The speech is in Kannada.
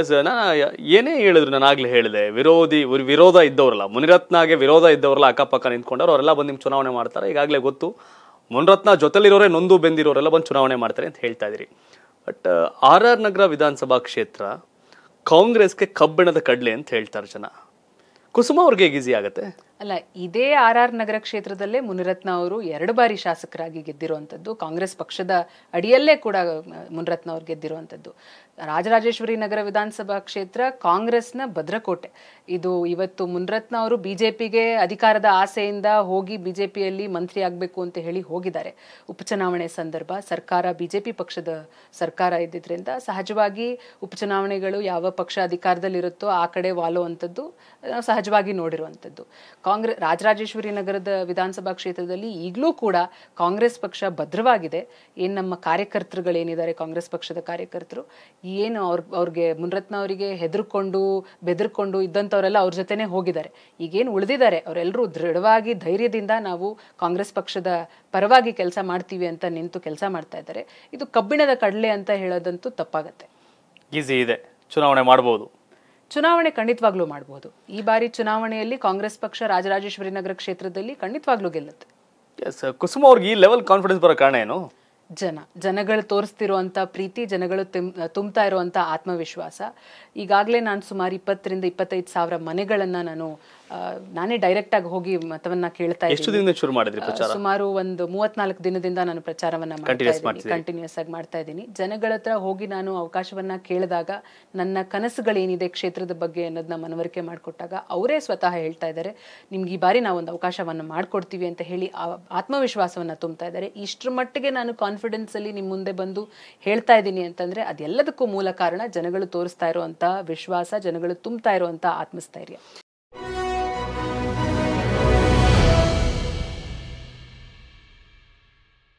ಎಸ್ ನಾನು ಏನೇ ಹೇಳಿದ್ರು ನಾನು ಆಗಲೇ ಹೇಳಿದೆ ವಿರೋಧಿ ವಿರೋಧ ಇದ್ದವರಲ್ಲ ಮುನಿರತ್ನಾಗೆ ವಿರೋಧ ಇದ್ದವರಲ್ಲ ಅಕ್ಕಪಕ್ಕ ನಿಂತ್ಕೊಂಡವ್ರು ಅವರೆಲ್ಲ ಬಂದು ನಿಮ್ಮ ಚುನಾವಣೆ ಮಾಡ್ತಾರೆ ಈಗಾಗಲೇ ಗೊತ್ತು ಮುನಿರತ್ನ ಜೊತೆಲಿರೋರೇ ನೊಂದು ಬೆಂದಿರೋರೆಲ್ಲ ಬಂದು ಚುನಾವಣೆ ಮಾಡ್ತಾರೆ ಅಂತ ಹೇಳ್ತಾ ಇದ್ದೀರಿ ಬಟ್ ಆರ್ ಆರ್ ನಗರ ವಿಧಾನಸಭಾ ಕ್ಷೇತ್ರ ಕಾಂಗ್ರೆಸ್ಗೆ ಕಬ್ಬಿಣದ ಕಡಲೆ ಅಂತ ಹೇಳ್ತಾರೆ ಜನ ಕುಸುಮ ಅವ್ರಿಗೆ ಈಸಿ ಆಗುತ್ತೆ ಅಲ್ಲ ಇದೇ ಆರ್ ಆರ್ ನಗರ ಕ್ಷೇತ್ರದಲ್ಲೇ ಮುನಿರತ್ನ ಅವರು ಎರಡು ಬಾರಿ ಶಾಸಕರಾಗಿ ಗೆದ್ದಿರುವಂಥದ್ದು ಕಾಂಗ್ರೆಸ್ ಪಕ್ಷದ ಅಡಿಯಲ್ಲೇ ಕೂಡ ಮುನಿರತ್ನ ಅವರು ಗೆದ್ದಿರುವಂಥದ್ದು ರಾಜರಾಜೇಶ್ವರಿ ನಗರ ವಿಧಾನಸಭಾ ಕ್ಷೇತ್ರ ಕಾಂಗ್ರೆಸ್ನ ಭದ್ರಕೋಟೆ ಇದು ಇವತ್ತು ಮುನಿರತ್ನ ಅವರು ಬಿ ಜೆ ಪಿಗೆ ಅಧಿಕಾರದ ಆಸೆಯಿಂದ ಹೋಗಿ ಬಿ ಜೆ ಪಿಯಲ್ಲಿ ಮಂತ್ರಿ ಆಗಬೇಕು ಅಂತ ಹೇಳಿ ಹೋಗಿದ್ದಾರೆ ಉಪಚುನಾವಣೆ ಸಂದರ್ಭ ಸರ್ಕಾರ ಬಿ ಜೆ ಪಿ ಪಕ್ಷದ ಸರ್ಕಾರ ಇದ್ದಿದ್ದರಿಂದ ಸಹಜವಾಗಿ ಉಪಚುನಾವಣೆಗಳು ಯಾವ ಪಕ್ಷ ಅಧಿಕಾರದಲ್ಲಿರುತ್ತೋ ಆ ಕಡೆ ಅಂಥದ್ದು ಸಹಜವಾಗಿ ನೋಡಿರುವಂಥದ್ದು ಕಾಂಗ್ರೆಸ್ ರಾಜರಾಜೇಶ್ವರಿ ನಗರದ ವಿಧಾನಸಭಾ ಕ್ಷೇತ್ರದಲ್ಲಿ ಈಗಲೂ ಕೂಡ ಕಾಂಗ್ರೆಸ್ ಪಕ್ಷ ಭದ್ರವಾಗಿದೆ ಏನು ನಮ್ಮ ಕಾರ್ಯಕರ್ತರುಗಳೇನಿದ್ದಾರೆ ಕಾಂಗ್ರೆಸ್ ಪಕ್ಷದ ಕಾರ್ಯಕರ್ತರು ಏನು ಅವ್ರ ಅವ್ರಿಗೆ ಮುನ್ರತ್ನ ಅವರಿಗೆ ಹೆದರ್ಕೊಂಡು ಬೆದರ್ಕೊಂಡು ಇದ್ದಂಥವರೆಲ್ಲ ಅವ್ರ ಜೊತೆನೇ ಹೋಗಿದ್ದಾರೆ ಈಗೇನು ಉಳಿದಿದ್ದಾರೆ ಅವರೆಲ್ಲರೂ ದೃಢವಾಗಿ ಧೈರ್ಯದಿಂದ ನಾವು ಕಾಂಗ್ರೆಸ್ ಪಕ್ಷದ ಪರವಾಗಿ ಕೆಲಸ ಮಾಡ್ತೀವಿ ಅಂತ ನಿಂತು ಕೆಲಸ ಮಾಡ್ತಾ ಇದ್ದಾರೆ ಇದು ಕಬ್ಬಿಣದ ಕಡಲೆ ಅಂತ ಹೇಳೋದಂತೂ ತಪ್ಪಾಗತ್ತೆ ಈಸಿ ಇದೆ ಚುನಾವಣೆ ಮಾಡ್ಬೋದು ಚುನಾವಣೆ ಖಂಡಿತವಾಗ್ಲೂ ಮಾಡಬಹುದು ಈ ಬಾರಿ ಚುನಾವಣೆಯಲ್ಲಿ ಕಾಂಗ್ರೆಸ್ ಪಕ್ಷ ರಾಜರಾಜೇಶ್ವರಿ ನಗರ ಕ್ಷೇತ್ರದಲ್ಲಿ ಖಂಡಿತವಾಗ್ಲೂ ಗೆಲ್ಲುತ್ತೆ ಕುಸುಮ ಅವ್ರಿಗೆ ಈ ಲೆವೆಲ್ ಕಾನ್ಫಿಡೆನ್ಸ್ ಬರೋ ಕಾರಣ ಏನು ಜನ ಜನಗಳು ತೋರಿಸ್ತಿರುವಂತಹ ಪ್ರೀತಿ ಜನಗಳು ತುಂಬ್ತಾ ಇರುವಂತ ಆತ್ಮವಿಶ್ವಾಸ ಈಗಾಗಲೇ ನಾನು ಸುಮಾರು ಇಪ್ಪತ್ತರಿಂದ ಇಪ್ಪತ್ತೈದು ಸಾವಿರ ಮನೆಗಳನ್ನ ನಾನು ನಾನೇ ಡೈರೆಕ್ಟ್ ಆಗಿ ಹೋಗಿ ಮತವನ್ನ ಕೇಳ್ತಾ ಇದ್ದೀನಿ ಸುಮಾರು ಒಂದು ಮೂವತ್ನಾಲ್ಕು ದಿನದಿಂದ ನಾನು ಪ್ರಚಾರವನ್ನ ಕಂಟಿನ್ಯೂಸ್ ಆಗಿ ಮಾಡ್ತಾ ಇದ್ದೀನಿ ಜನಗಳ ಹತ್ರ ಹೋಗಿ ನಾನು ಅವಕಾಶವನ್ನ ಕೇಳಿದಾಗ ನನ್ನ ಕನಸುಗಳೇನಿದೆ ಕ್ಷೇತ್ರದ ಬಗ್ಗೆ ಅನ್ನೋದನ್ನ ಮನವರಿಕೆ ಮಾಡಿಕೊಟ್ಟಾಗ ಅವರೇ ಸ್ವತಃ ಹೇಳ್ತಾ ಇದ್ದಾರೆ ನಿಮ್ಗೆ ಈ ಬಾರಿ ನಾವು ಒಂದು ಅವಕಾಶವನ್ನ ಮಾಡ್ಕೊಡ್ತೀವಿ ಅಂತ ಹೇಳಿ ಆತ್ಮವಿಶ್ವಾಸವನ್ನ ತುಂಬ್ತಾ ಇದ್ದಾರೆ ಇಷ್ಟರ ಮಟ್ಟಿಗೆ ನಾನು ಕಾನ್ಫಿಡೆನ್ಸ್ ಅಲ್ಲಿ ನಿಮ್ಮ ಮುಂದೆ ಬಂದು ಹೇಳ್ತಾ ಇದ್ದೀನಿ ಅಂತಂದ್ರೆ ಅದೆಲ್ಲದಕ್ಕೂ ಮೂಲ ಕಾರಣ ಜನಗಳು ತೋರಿಸ್ತಾ ಇರುವಂತಹ ವಿಶ್ವಾಸ ಜನಗಳು ತುಂಬ್ತಾ ಇರುವಂತಹ ಆತ್ಮಸ್ಥೈರ್ಯ